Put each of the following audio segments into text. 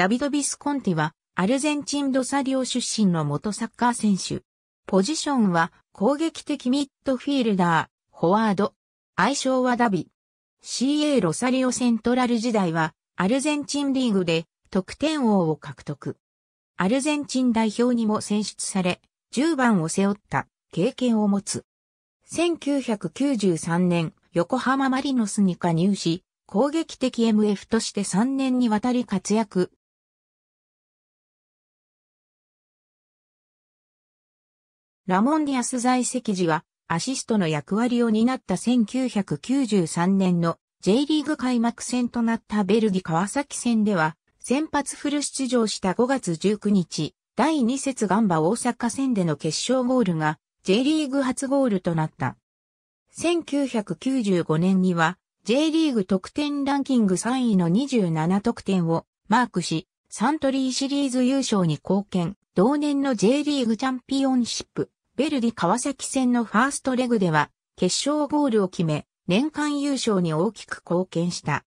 ダビド・ビスコンティは、アルゼンチン・ロサリオ出身の元サッカー選手。ポジションは、攻撃的ミッドフィールダー、フォワード。愛称はダビ。CA ロサリオセントラル時代は、アルゼンチンリーグで、得点王を獲得。アルゼンチン代表にも選出され、10番を背負った経験を持つ。1993年、横浜マリノスに加入し、攻撃的 MF として3年にわたり活躍、ラモンディアス在籍時は、アシストの役割を担った1993年の J リーグ開幕戦となったベルギ川崎戦では、先発フル出場した5月19日、第2節ガンバ大阪戦での決勝ゴールが J リーグ初ゴールとなった。1995年には J リーグ得点ランキング3位の27得点をマークし、サントリーシリーズ優勝に貢献、同年の J リーグチャンピオンシップベルディ川崎戦のファーストレグでは、決勝ゴールを決め、年間優勝に大きく貢献した。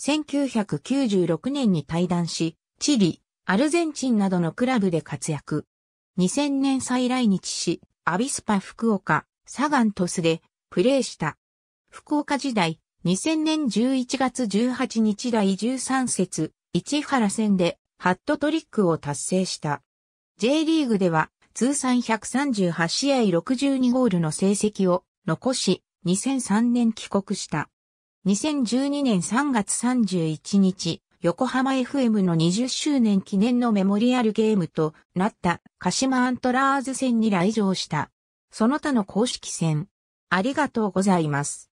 1996年に退団し、チリ、アルゼンチンなどのクラブで活躍。2000年再来日し、アビスパ福岡、サガントスでプレーした。福岡時代、2000年11月18日第13節、市原戦でハットトリックを達成した。J リーグでは通算138試合62ゴールの成績を残し、2003年帰国した。2012年3月31日、横浜 FM の20周年記念のメモリアルゲームとなった鹿島アントラーズ戦に来場した。その他の公式戦。ありがとうございます。